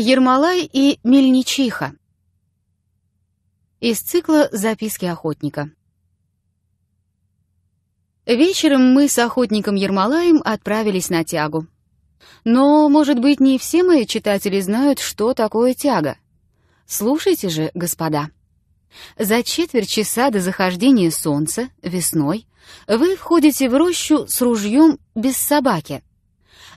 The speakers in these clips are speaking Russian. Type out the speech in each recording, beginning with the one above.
Ермолай и Мельничиха. Из цикла «Записки охотника». Вечером мы с охотником Ермолаем отправились на тягу. Но, может быть, не все мои читатели знают, что такое тяга. Слушайте же, господа. За четверть часа до захождения солнца, весной, вы входите в рощу с ружьем без собаки —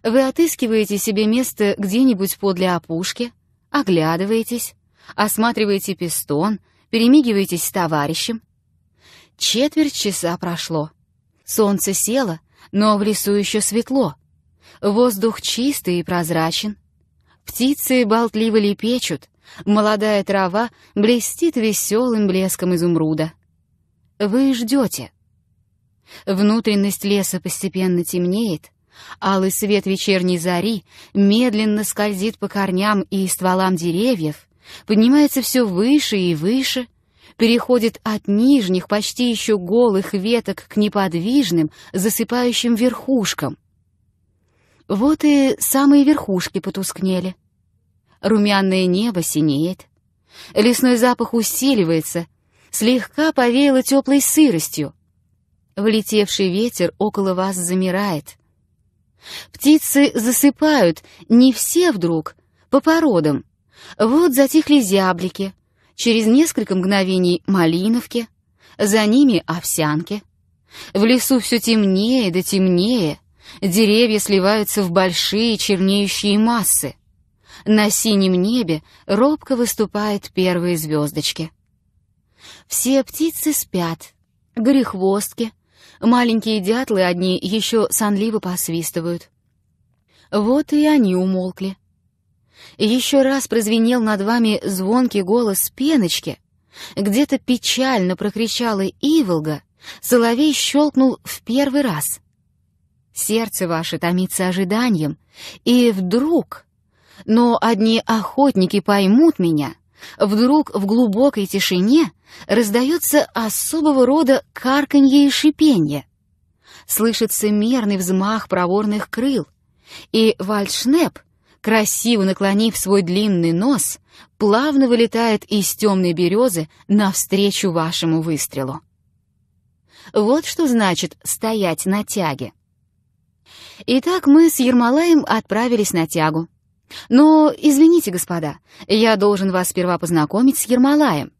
вы отыскиваете себе место где-нибудь подле опушки, оглядываетесь, осматриваете пистон, перемигиваетесь с товарищем. Четверть часа прошло. Солнце село, но в лесу еще светло. Воздух чистый и прозрачен. Птицы болтливо лепечут, молодая трава блестит веселым блеском изумруда. Вы ждете. Внутренность леса постепенно темнеет, Алый свет вечерней зари медленно скользит по корням и стволам деревьев, поднимается все выше и выше, переходит от нижних, почти еще голых веток к неподвижным, засыпающим верхушкам. Вот и самые верхушки потускнели. Румяное небо синеет. Лесной запах усиливается, слегка повеяло теплой сыростью. Влетевший ветер около вас замирает — Птицы засыпают, не все вдруг, по породам. Вот затихли зяблики, через несколько мгновений малиновки, за ними овсянки. В лесу все темнее да темнее, деревья сливаются в большие чернеющие массы. На синем небе робко выступают первые звездочки. Все птицы спят, горехвостки — Маленькие дятлы одни еще сонливо посвистывают. Вот и они умолкли. Еще раз прозвенел над вами звонкий голос пеночки. Где-то печально прокричала Иволга. Соловей щелкнул в первый раз. Сердце ваше томится ожиданием. И вдруг... Но одни охотники поймут меня — Вдруг в глубокой тишине раздается особого рода карканье и шипенье. Слышится мерный взмах проворных крыл, и вальшнеп, красиво наклонив свой длинный нос, плавно вылетает из темной березы навстречу вашему выстрелу. Вот что значит стоять на тяге. Итак, мы с Ермолаем отправились на тягу. Но, «Ну, извините, господа, я должен вас сперва познакомить с Ермолаем.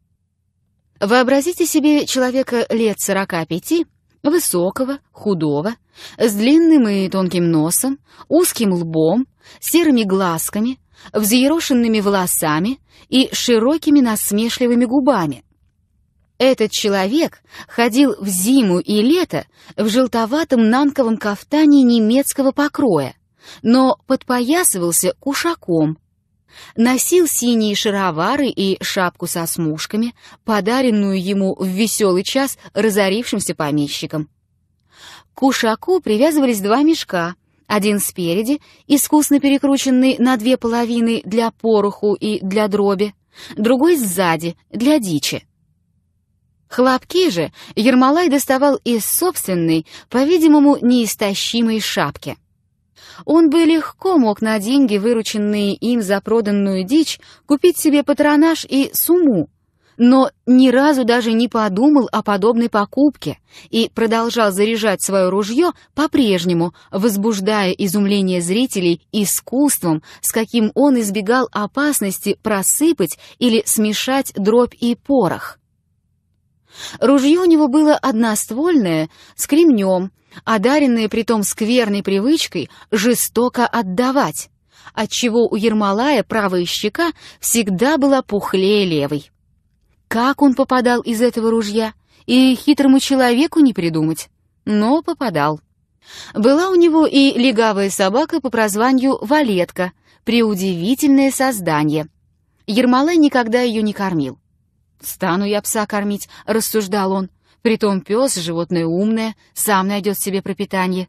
Вообразите себе человека лет сорока пяти, высокого, худого, с длинным и тонким носом, узким лбом, серыми глазками, взъерошенными волосами и широкими насмешливыми губами. Этот человек ходил в зиму и лето в желтоватом нанковом кафтане немецкого покроя, но подпоясывался кушаком. Носил синие шаровары и шапку со смушками, подаренную ему в веселый час разорившимся помещикам. К кушаку привязывались два мешка, один спереди, искусно перекрученный на две половины для пороху и для дроби, другой сзади, для дичи. Хлопки же Ермолай доставал из собственной, по-видимому, неистощимой шапки. Он бы легко мог на деньги, вырученные им за проданную дичь, купить себе патронаж и сумму, но ни разу даже не подумал о подобной покупке и продолжал заряжать свое ружье по-прежнему, возбуждая изумление зрителей искусством, с каким он избегал опасности просыпать или смешать дробь и порох. Ружье у него было одноствольное, с кремнем, одаренное притом скверной привычкой жестоко отдавать, отчего у Ермолая правая щека всегда была пухлее левой. Как он попадал из этого ружья, и хитрому человеку не придумать, но попадал. Была у него и легавая собака по прозванию Валетка, преудивительное создание. Ермолай никогда ее не кормил. «Стану я пса кормить», — рассуждал он. «Притом пес, животное умное, сам найдет себе пропитание».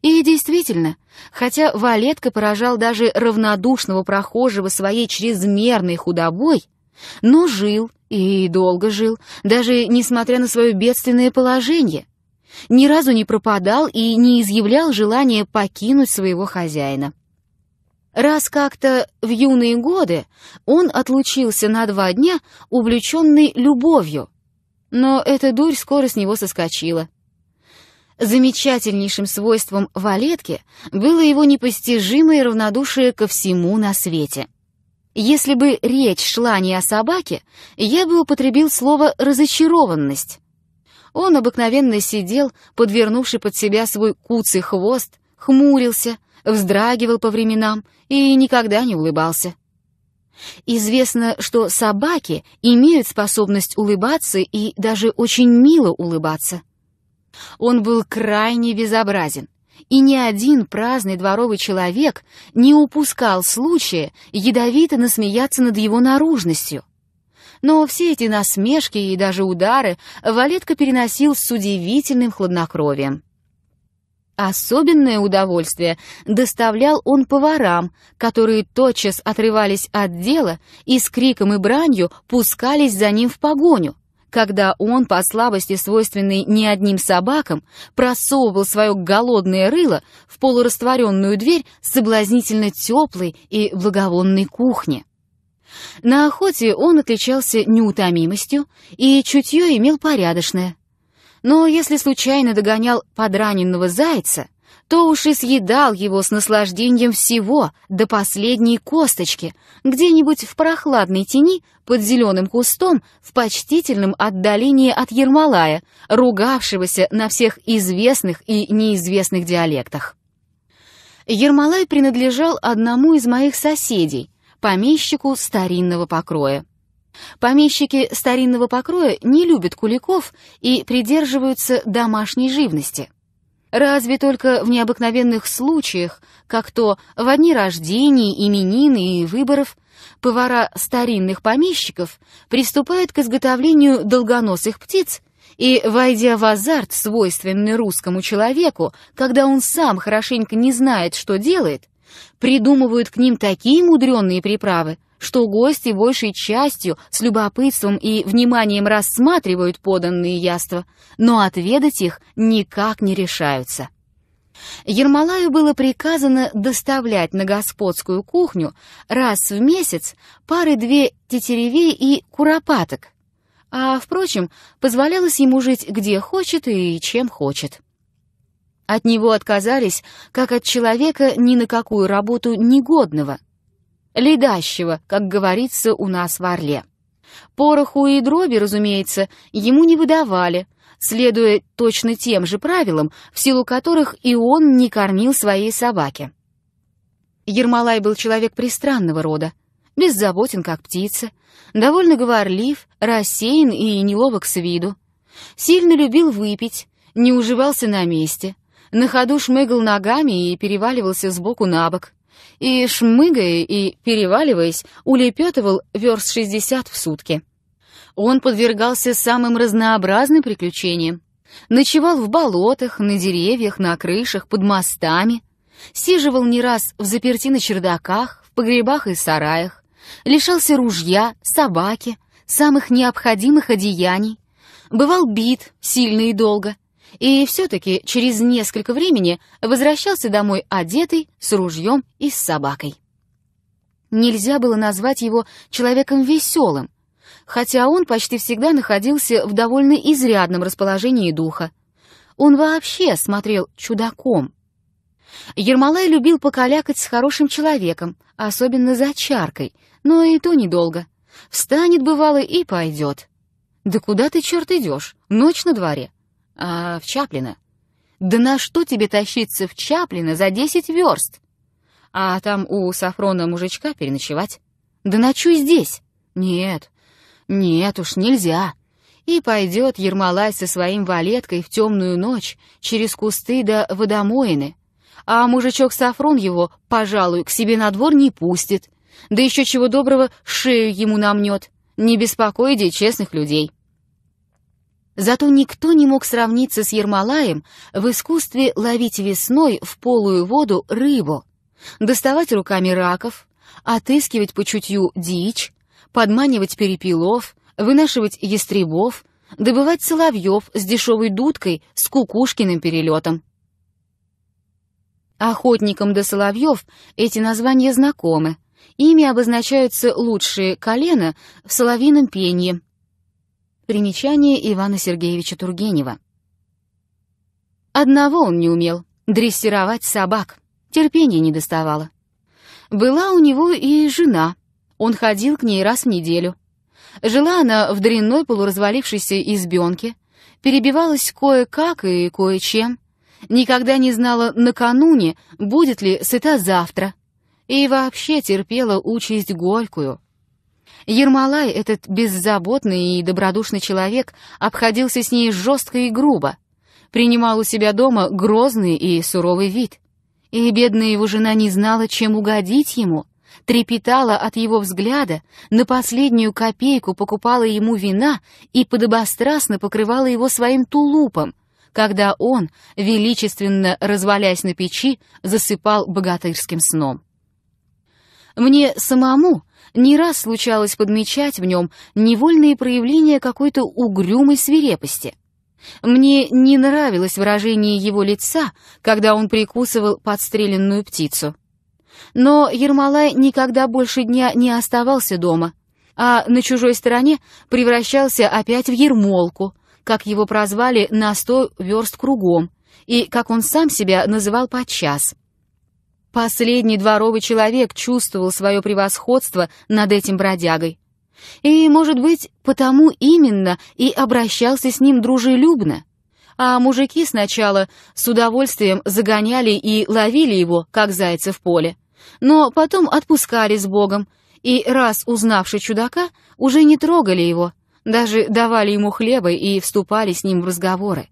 И действительно, хотя Валетка поражал даже равнодушного прохожего своей чрезмерной худобой, но жил и долго жил, даже несмотря на свое бедственное положение. Ни разу не пропадал и не изъявлял желания покинуть своего хозяина. Раз как-то в юные годы он отлучился на два дня, увлеченный любовью. Но эта дурь скоро с него соскочила. Замечательнейшим свойством Валетки было его непостижимое равнодушие ко всему на свете. Если бы речь шла не о собаке, я бы употребил слово «разочарованность». Он обыкновенно сидел, подвернувший под себя свой куцый хвост, хмурился — вздрагивал по временам и никогда не улыбался. Известно, что собаки имеют способность улыбаться и даже очень мило улыбаться. Он был крайне безобразен, и ни один праздный дворовый человек не упускал случая ядовито насмеяться над его наружностью. Но все эти насмешки и даже удары Валетка переносил с удивительным хладнокровием. Особенное удовольствие доставлял он поварам, которые тотчас отрывались от дела и с криком и бранью пускались за ним в погоню, когда он, по слабости свойственной не одним собакам, просовывал свое голодное рыло в полурастворенную дверь соблазнительно теплой и благовонной кухни. На охоте он отличался неутомимостью и чутье имел порядочное — но если случайно догонял подраненного зайца, то уж и съедал его с наслаждением всего до последней косточки, где-нибудь в прохладной тени под зеленым кустом в почтительном отдалении от Ермолая, ругавшегося на всех известных и неизвестных диалектах. Ермолай принадлежал одному из моих соседей, помещику старинного покроя. Помещики старинного покроя не любят куликов и придерживаются домашней живности. Разве только в необыкновенных случаях, как то в одни рождения, именины и выборов, повара старинных помещиков приступают к изготовлению долгоносых птиц и, войдя в азарт, свойственный русскому человеку, когда он сам хорошенько не знает, что делает, придумывают к ним такие мудреные приправы, что гости большей частью с любопытством и вниманием рассматривают поданные яства, но отведать их никак не решаются. Ермолаю было приказано доставлять на господскую кухню раз в месяц пары-две тетеревей и куропаток, а, впрочем, позволялось ему жить где хочет и чем хочет. От него отказались, как от человека ни на какую работу негодного — ледащего, как говорится у нас в Орле. Пороху и дроби, разумеется, ему не выдавали, следуя точно тем же правилам, в силу которых и он не кормил своей собаке. Ермолай был человек пристранного рода, беззаботен, как птица, довольно говорлив, рассеян и неловок с виду. Сильно любил выпить, не уживался на месте, на ходу шмыгал ногами и переваливался сбоку на бок и, шмыгая и переваливаясь, улепетывал верст шестьдесят в сутки. Он подвергался самым разнообразным приключениям. Ночевал в болотах, на деревьях, на крышах, под мостами. Сиживал не раз в заперти на чердаках, в погребах и сараях. Лишался ружья, собаки, самых необходимых одеяний. Бывал бит сильно и долго — и все-таки через несколько времени возвращался домой одетый, с ружьем и с собакой. Нельзя было назвать его человеком веселым, хотя он почти всегда находился в довольно изрядном расположении духа. Он вообще смотрел чудаком. Ермолай любил покалякать с хорошим человеком, особенно за чаркой, но и то недолго. Встанет, бывало, и пойдет. «Да куда ты, черт, идешь? Ночь на дворе. «А в Чаплина?» «Да на что тебе тащиться в Чаплина за десять верст? А там у Сафрона мужичка переночевать? Да ночуй здесь!» «Нет, нет уж, нельзя!» И пойдет Ермолай со своим валеткой в темную ночь через кусты до водомоины. А мужичок Сафрон его, пожалуй, к себе на двор не пустит. Да еще чего доброго шею ему намнет. Не беспокойте честных людей. Зато никто не мог сравниться с Ермолаем в искусстве ловить весной в полую воду рыбу, доставать руками раков, отыскивать по чутью дичь, подманивать перепелов, вынашивать ястребов, добывать соловьев с дешевой дудкой с кукушкиным перелетом. Охотникам до соловьев эти названия знакомы. Ими обозначаются лучшие колено в соловином пении, Примечание Ивана Сергеевича Тургенева. Одного он не умел — дрессировать собак. Терпения не доставало. Была у него и жена. Он ходил к ней раз в неделю. Жила она в дрянной полуразвалившейся избенке, перебивалась кое-как и кое-чем, никогда не знала накануне, будет ли сыта завтра, и вообще терпела участь горькую. Ермолай, этот беззаботный и добродушный человек, обходился с ней жестко и грубо, принимал у себя дома грозный и суровый вид. И бедная его жена не знала, чем угодить ему, трепетала от его взгляда, на последнюю копейку покупала ему вина и подобострастно покрывала его своим тулупом, когда он, величественно развалясь на печи, засыпал богатырским сном. Мне самому не раз случалось подмечать в нем невольные проявления какой-то угрюмой свирепости. Мне не нравилось выражение его лица, когда он прикусывал подстреленную птицу. Но Ермолай никогда больше дня не оставался дома, а на чужой стороне превращался опять в ермолку, как его прозвали на сто верст кругом, и как он сам себя называл подчас — Последний дворовый человек чувствовал свое превосходство над этим бродягой. И, может быть, потому именно и обращался с ним дружелюбно. А мужики сначала с удовольствием загоняли и ловили его, как зайца в поле. Но потом отпускали с Богом, и, раз узнавши чудака, уже не трогали его, даже давали ему хлеба и вступали с ним в разговоры.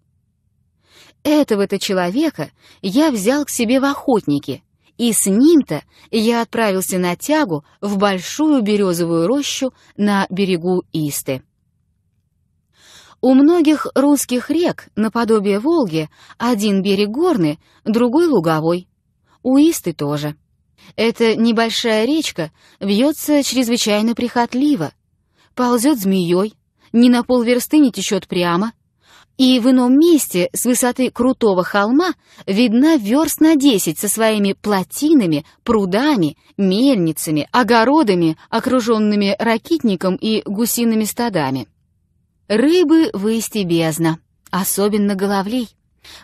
Этого-то человека я взял к себе в охотники — и с ним-то я отправился на тягу в большую березовую рощу на берегу Исты. У многих русских рек, наподобие Волги, один берег горный, другой луговой. У Исты тоже. Эта небольшая речка бьется чрезвычайно прихотливо. Ползет змеей, ни на полверсты не течет прямо, и в ином месте с высоты крутого холма видна верст на десять со своими плотинами, прудами, мельницами, огородами, окруженными ракитником и гусиными стадами. Рыбы выйти бездна, особенно головлей.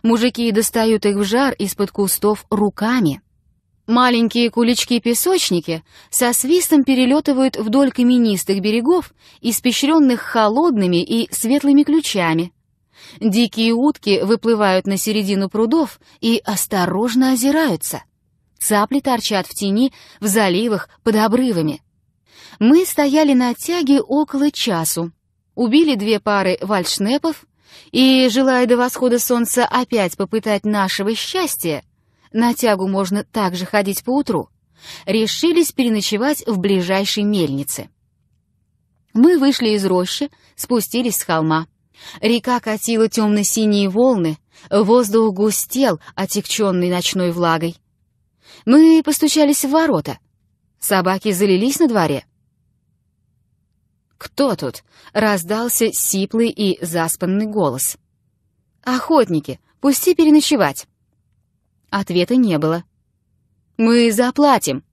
Мужики достают их в жар из-под кустов руками. Маленькие кулички-песочники со свистом перелетывают вдоль каменистых берегов, испещренных холодными и светлыми ключами — Дикие утки выплывают на середину прудов и осторожно озираются. Цапли торчат в тени, в заливах, под обрывами. Мы стояли на тяге около часу, убили две пары вальшнепов и, желая до восхода солнца опять попытать нашего счастья, на тягу можно также ходить по утру, решились переночевать в ближайшей мельнице. Мы вышли из рощи, спустились с холма. Река катила темно-синие волны, воздух густел, отекченный ночной влагой. Мы постучались в ворота. Собаки залились на дворе. «Кто тут?» — раздался сиплый и заспанный голос. «Охотники, пусти переночевать». Ответа не было. «Мы заплатим».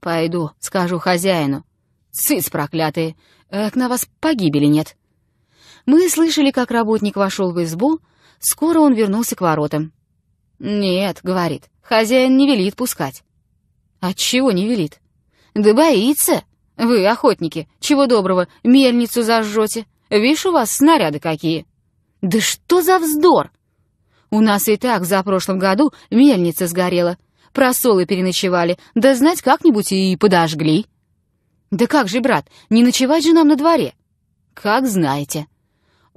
«Пойду, скажу хозяину». «Цыц проклятые! Э, к на вас погибели нет». Мы слышали, как работник вошел в избу, скоро он вернулся к воротам. «Нет», — говорит, — «хозяин не велит пускать». «Отчего «А не велит?» «Да боится. Вы, охотники, чего доброго, мельницу зажжете. Вишь, у вас снаряды какие». «Да что за вздор!» «У нас и так за прошлым году мельница сгорела. Просолы переночевали, да знать как-нибудь и подожгли». «Да как же, брат, не ночевать же нам на дворе?» «Как знаете».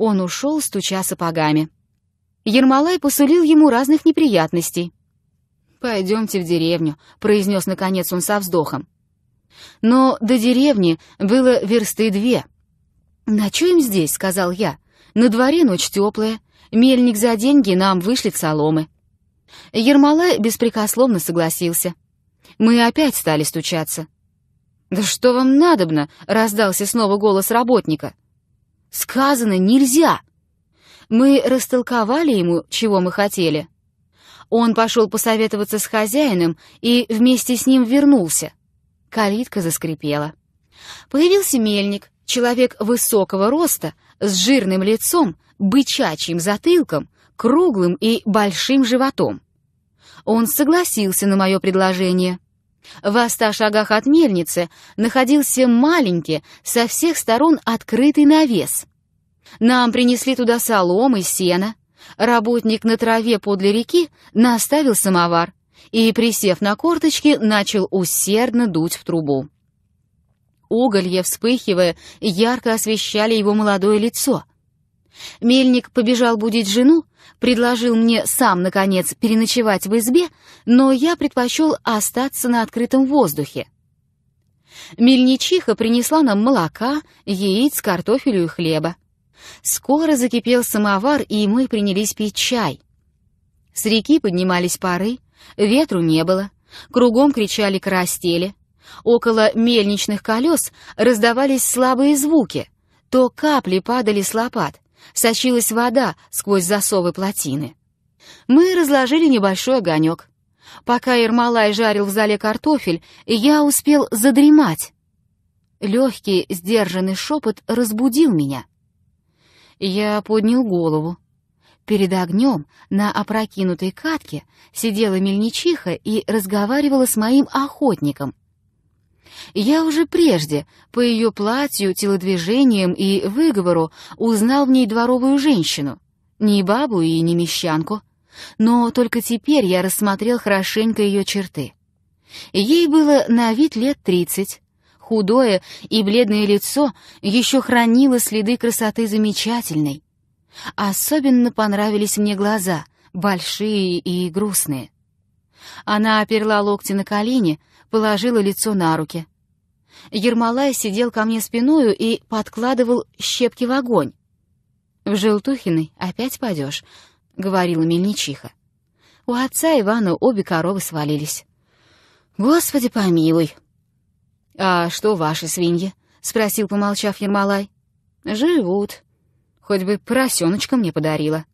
Он ушел, стуча сапогами. Ермолай посулил ему разных неприятностей. «Пойдемте в деревню», — произнес наконец он со вздохом. Но до деревни было версты две. «Ночуем здесь», — сказал я. «На дворе ночь теплая. Мельник за деньги нам вышлет соломы». Ермолай беспрекословно согласился. Мы опять стали стучаться. «Да что вам надобно?» — раздался снова голос работника. Сказано нельзя. Мы растолковали ему, чего мы хотели. Он пошел посоветоваться с хозяином и вместе с ним вернулся. Калитка заскрипела. Появился мельник, человек высокого роста, с жирным лицом, бычачьим затылком, круглым и большим животом. Он согласился на мое предложение — в ста шагах от мельницы находился маленький, со всех сторон открытый навес. Нам принесли туда соломы, сено. Работник на траве подле реки наставил самовар и, присев на корточки, начал усердно дуть в трубу. Уголья, вспыхивая, ярко освещали его молодое лицо. Мельник побежал будить жену, предложил мне сам, наконец, переночевать в избе, но я предпочел остаться на открытом воздухе. Мельничиха принесла нам молока, яиц, картофелю и хлеба. Скоро закипел самовар, и мы принялись пить чай. С реки поднимались пары, ветру не было, кругом кричали карастели. Около мельничных колес раздавались слабые звуки, то капли падали с лопат — Сочилась вода сквозь засовы плотины. Мы разложили небольшой огонек. Пока Ермолай жарил в зале картофель, я успел задремать. Легкий, сдержанный шепот разбудил меня. Я поднял голову. Перед огнем на опрокинутой катке сидела мельничиха и разговаривала с моим охотником. Я уже прежде, по ее платью, телодвижениям и выговору, узнал в ней дворовую женщину. Не бабу и не мещанку. Но только теперь я рассмотрел хорошенько ее черты. Ей было на вид лет тридцать. Худое и бледное лицо еще хранило следы красоты замечательной. Особенно понравились мне глаза, большие и грустные. Она оперла локти на колени, положила лицо на руки. Ермолай сидел ко мне спиною и подкладывал щепки в огонь. «В Желтухиной опять падешь», — говорила мельничиха. У отца Ивана обе коровы свалились. «Господи помилуй!» «А что ваши свиньи?» — спросил, помолчав Ермолай. «Живут. Хоть бы поросеночка мне подарила».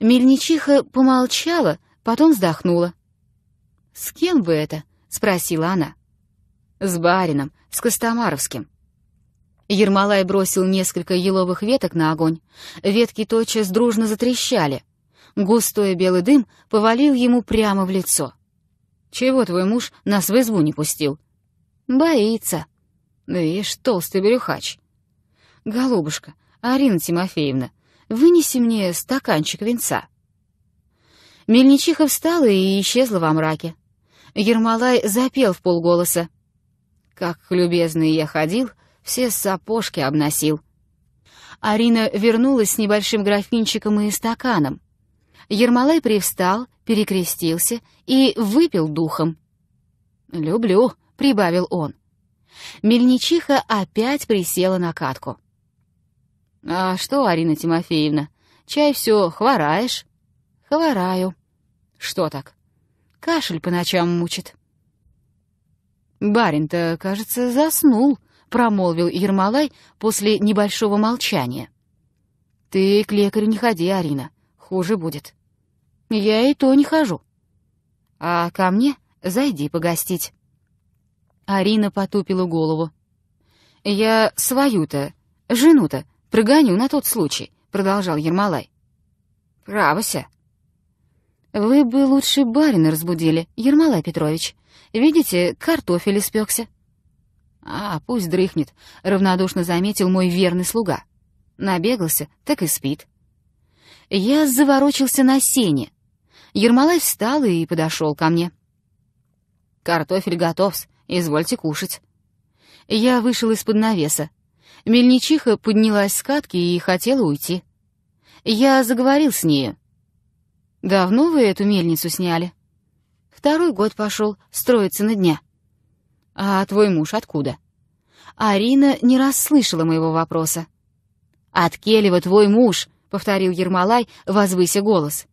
Мельничиха помолчала, потом вздохнула. «С кем бы это?» спросила она. С барином, с Костомаровским. Ермолай бросил несколько еловых веток на огонь. Ветки тотчас дружно затрещали. Густой белый дым повалил ему прямо в лицо. «Чего твой муж нас в избу не пустил?» «Боится». «Вишь, толстый брюхач». «Голубушка, Арина Тимофеевна, вынеси мне стаканчик венца». Мельничиха встала и исчезла во мраке. Ермолай запел в полголоса. «Как любезный я ходил, все сапожки обносил». Арина вернулась с небольшим графинчиком и стаканом. Ермолай привстал, перекрестился и выпил духом. «Люблю», — прибавил он. Мельничиха опять присела на катку. «А что, Арина Тимофеевна, чай все хвораешь?» «Хвораю». «Что так?» Кашель по ночам мучит. «Барин-то, кажется, заснул», — промолвил Ермолай после небольшого молчания. «Ты к лекарю не ходи, Арина, хуже будет». «Я и то не хожу». «А ко мне зайди погостить». Арина потупила голову. «Я свою-то, жену-то прогоню на тот случай», — продолжал Ермолай. «Правося, «Вы бы лучше барина разбудили, Ермолай Петрович. Видите, картофель испекся». «А, пусть дрыхнет», — равнодушно заметил мой верный слуга. Набегался, так и спит. Я заворочился на сене. Ермолай встал и подошел ко мне. «Картофель готов, извольте кушать». Я вышел из-под навеса. Мельничиха поднялась с катки и хотела уйти. Я заговорил с нею. «Давно вы эту мельницу сняли?» «Второй год пошел, строиться на дня». «А твой муж откуда?» Арина не расслышала моего вопроса. «От Келева твой муж», — повторил Ермолай, возвыся голос.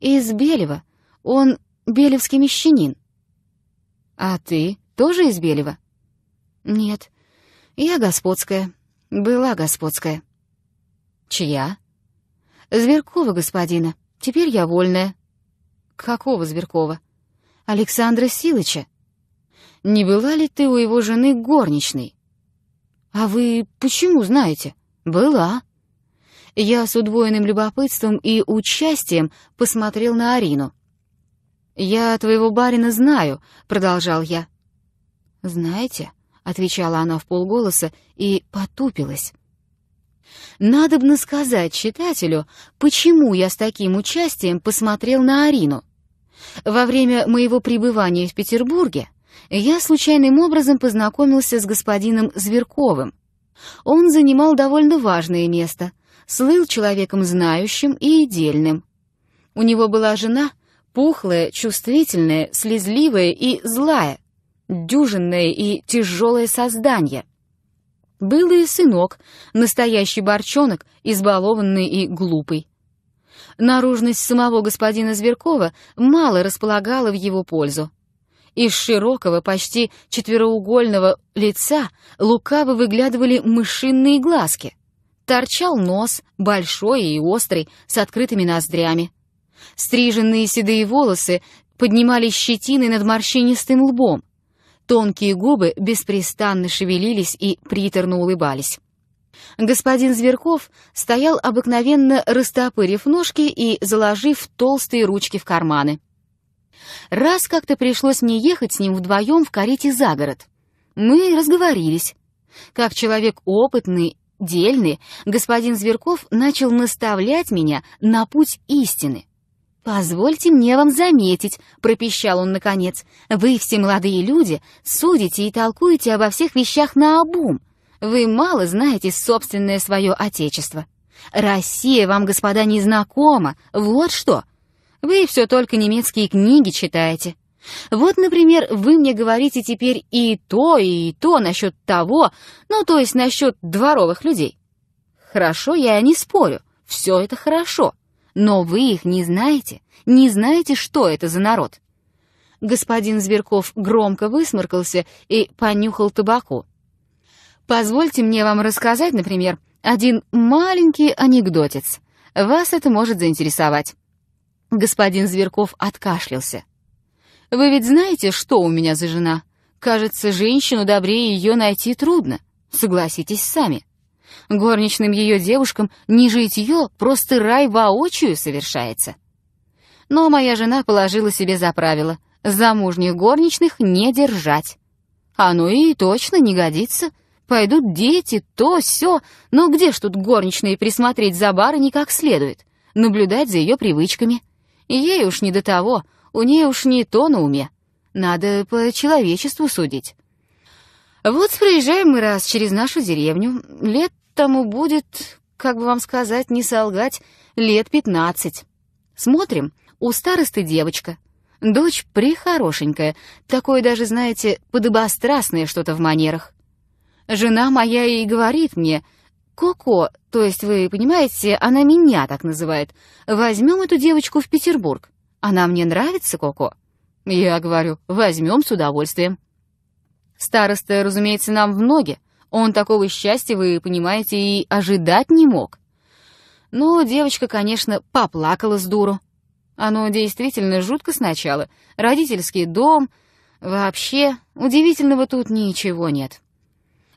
«Из Белева. Он белевский мещанин». «А ты тоже из Белева?» «Нет. Я господская. Была господская». «Чья?» «Зверкова господина. Теперь я вольная. Какого Зверкова? Александра Силыча. Не была ли ты у его жены горничной? А вы почему знаете? Была. Я с удвоенным любопытством и участием посмотрел на Арину. «Я твоего барина знаю», — продолжал я. «Знаете?» — отвечала она в полголоса и потупилась. Надобно сказать читателю, почему я с таким участием посмотрел на Арину. Во время моего пребывания в Петербурге я случайным образом познакомился с господином Зверковым. Он занимал довольно важное место, слыл человеком знающим и дельным. У него была жена, пухлая, чувствительная, слезливая и злая, дюжинное и тяжелое создание — был и сынок, настоящий борчонок, избалованный и глупый. Наружность самого господина Зверкова мало располагала в его пользу. Из широкого, почти четвероугольного лица лукаво выглядывали мышиные глазки. Торчал нос, большой и острый, с открытыми ноздрями. Стриженные седые волосы поднимались щетины над морщинистым лбом, Тонкие губы беспрестанно шевелились и приторно улыбались. Господин Зверков стоял обыкновенно растопырив ножки и заложив толстые ручки в карманы. Раз как-то пришлось мне ехать с ним вдвоем в карете за город. Мы разговорились. Как человек опытный, дельный, господин Зверков начал наставлять меня на путь истины. «Позвольте мне вам заметить», — пропищал он наконец, «вы, все молодые люди, судите и толкуете обо всех вещах наобум. Вы мало знаете собственное свое отечество. Россия вам, господа, не знакома, вот что. Вы все только немецкие книги читаете. Вот, например, вы мне говорите теперь и то, и то насчет того, ну, то есть насчет дворовых людей. Хорошо, я не спорю, все это хорошо». Но вы их не знаете, не знаете, что это за народ. Господин Зверков громко высморкался и понюхал табаку. Позвольте мне вам рассказать, например, один маленький анекдотец. Вас это может заинтересовать. Господин Зверков откашлялся. Вы ведь знаете, что у меня за жена? Кажется, женщину добрее ее найти трудно. Согласитесь сами. Горничным ее девушкам не житье, просто рай воочию совершается. Но моя жена положила себе за правило замужних горничных не держать. Оно и точно не годится. Пойдут дети, то, все. Но где ж тут горничные присмотреть за барыней как следует? Наблюдать за ее привычками. Ей уж не до того, у нее уж не то на уме. Надо по человечеству судить. Вот проезжаем мы раз через нашу деревню. Лет тому будет, как бы вам сказать, не солгать, лет пятнадцать. Смотрим, у старосты девочка. Дочь прихорошенькая, такое даже, знаете, подобострастное что-то в манерах. Жена моя и говорит мне, «Коко, то есть вы понимаете, она меня так называет, возьмем эту девочку в Петербург. Она мне нравится, Коко». Я говорю, «Возьмем с удовольствием». Староста, разумеется, нам в ноги. Он такого счастья, вы понимаете, и ожидать не мог. Но ну, девочка, конечно, поплакала с дуру. Оно действительно жутко сначала. Родительский дом... Вообще, удивительного тут ничего нет.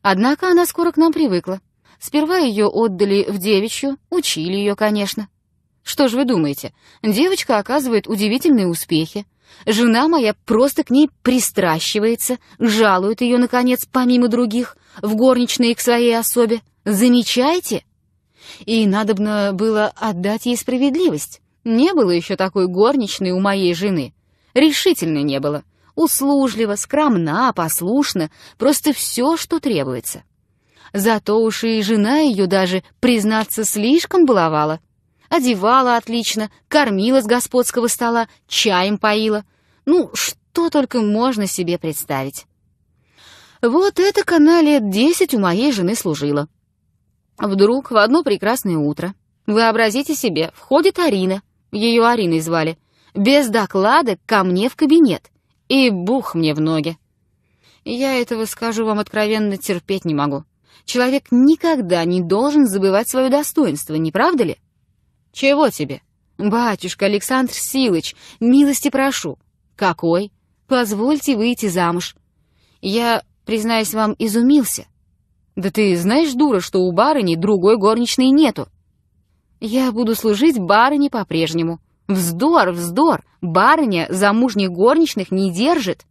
Однако она скоро к нам привыкла. Сперва ее отдали в девичью, учили ее, конечно. Что ж вы думаете, девочка оказывает удивительные успехи. Жена моя просто к ней пристращивается, жалует ее, наконец, помимо других, в горничной к своей особе. Замечаете? И надобно было отдать ей справедливость. Не было еще такой горничной у моей жены. Решительно не было. Услужлива, скромна, послушна, просто все, что требуется. Зато уж и жена ее даже, признаться, слишком баловала одевала отлично, кормила с господского стола, чаем поила. Ну, что только можно себе представить. Вот это она лет десять у моей жены служила. Вдруг в одно прекрасное утро, вообразите себе, входит Арина, ее Ариной звали, без доклада ко мне в кабинет, и бух мне в ноги. Я этого, скажу вам откровенно, терпеть не могу. Человек никогда не должен забывать свое достоинство, не правда ли? «Чего тебе?» «Батюшка Александр Силыч, милости прошу». «Какой?» «Позвольте выйти замуж». «Я, признаюсь вам, изумился». «Да ты знаешь, дура, что у барыни другой горничной нету». «Я буду служить барыне по-прежнему». «Вздор, вздор! Барыня замужних горничных не держит!»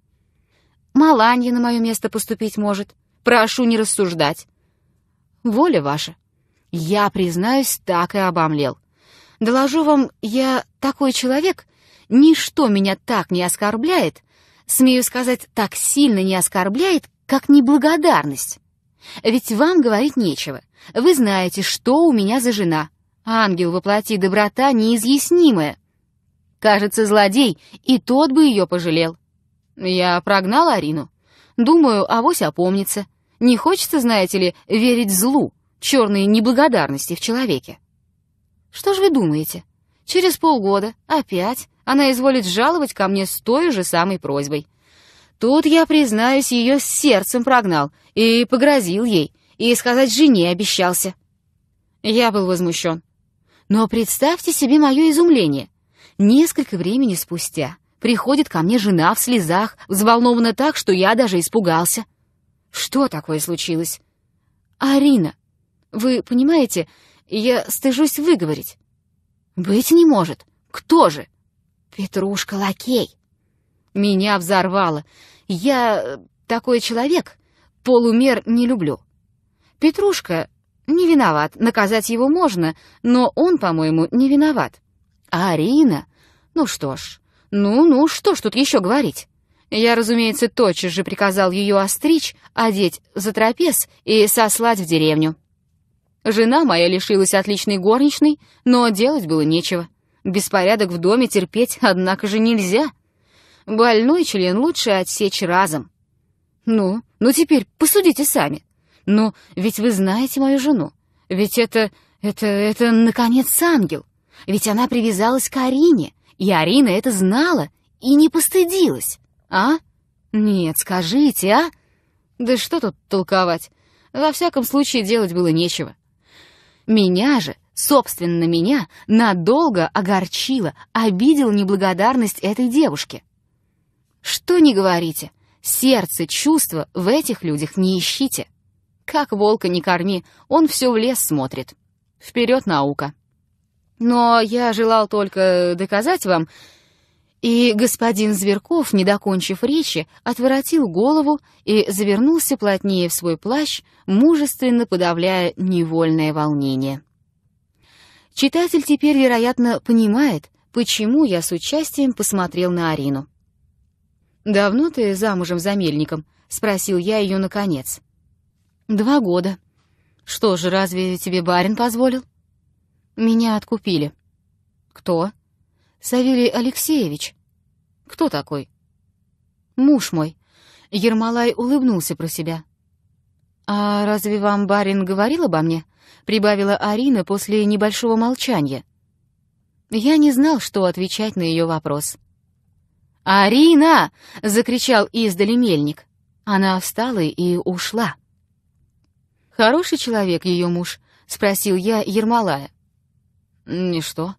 «Маланья на мое место поступить может. Прошу не рассуждать». «Воля ваша». Я, признаюсь, так и обомлел. Доложу вам, я такой человек, ничто меня так не оскорбляет, смею сказать, так сильно не оскорбляет, как неблагодарность. Ведь вам говорить нечего. Вы знаете, что у меня за жена. Ангел воплоти доброта неизъяснимая. Кажется, злодей, и тот бы ее пожалел. Я прогнал Арину. Думаю, авось опомнится. Не хочется, знаете ли, верить злу, черной неблагодарности в человеке. Что же вы думаете? Через полгода, опять, она изволит жаловать ко мне с той же самой просьбой. Тут я, признаюсь, ее сердцем прогнал и погрозил ей, и сказать жене обещался. Я был возмущен. Но представьте себе мое изумление. Несколько времени спустя приходит ко мне жена в слезах, взволнована так, что я даже испугался. Что такое случилось? «Арина, вы понимаете, и я стыжусь выговорить. «Быть не может! Кто же?» «Петрушка Лакей!» Меня взорвало. Я э, такой человек, полумер не люблю. Петрушка не виноват, наказать его можно, но он, по-моему, не виноват. А Арина? Ну что ж, ну-ну, что ж тут еще говорить? Я, разумеется, тотчас же приказал ее остричь, одеть за трапез и сослать в деревню. Жена моя лишилась отличной горничной, но делать было нечего. Беспорядок в доме терпеть, однако же, нельзя. Больной член лучше отсечь разом. Ну, ну теперь посудите сами. Но ну, ведь вы знаете мою жену. Ведь это, это, это, наконец, ангел. Ведь она привязалась к Арине, и Арина это знала и не постыдилась. А? Нет, скажите, а? Да что тут толковать? Во всяком случае, делать было нечего. Меня же, собственно меня, надолго огорчило, обидел неблагодарность этой девушки. Что не говорите, сердце, чувства в этих людях не ищите. Как волка не корми, он все в лес смотрит. Вперед, наука. Но я желал только доказать вам, и господин Зверков, не докончив речи, отворотил голову и завернулся плотнее в свой плащ, мужественно подавляя невольное волнение. Читатель теперь, вероятно, понимает, почему я с участием посмотрел на Арину. «Давно ты замужем за мельником?» — спросил я ее наконец. «Два года». «Что же, разве тебе барин позволил?» «Меня откупили». «Кто?» Савелий Алексеевич». «Кто такой?» «Муж мой». Ермолай улыбнулся про себя. «А разве вам барин говорил обо мне?» — прибавила Арина после небольшого молчания. Я не знал, что отвечать на ее вопрос. «Арина!» — закричал издали мельник. Она встала и ушла. «Хороший человек ее муж?» — спросил я Ермолая. «Ничто»,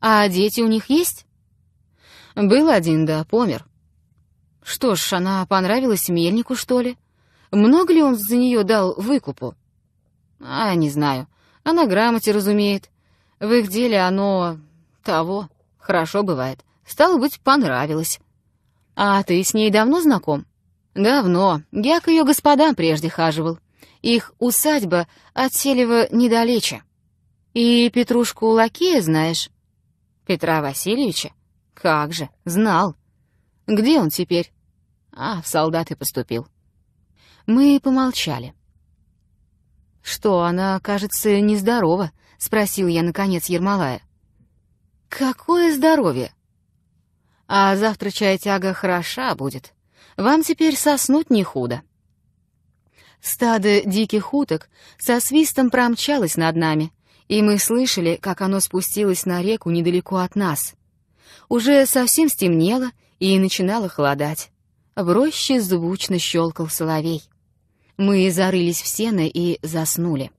«А дети у них есть?» «Был один, да, помер». «Что ж, она понравилась мельнику, что ли? Много ли он за нее дал выкупу?» «А, не знаю. Она грамоте разумеет. В их деле оно... того. Хорошо бывает. Стало быть, понравилось». «А ты с ней давно знаком?» «Давно. Я к ее господам прежде хаживал. Их усадьба от Селева недалече. И Петрушку Лакея знаешь?» Петра Васильевича? Как же, знал. Где он теперь? А, в солдаты поступил. Мы помолчали. «Что, она, кажется, нездорова?» — спросил я, наконец, Ермолая. «Какое здоровье!» «А завтра чая тяга хороша будет. Вам теперь соснуть не худо». Стадо диких уток со свистом промчалось над нами, и мы слышали, как оно спустилось на реку недалеко от нас. Уже совсем стемнело и начинало холодать. В роще звучно щелкал соловей. Мы зарылись в сено и заснули.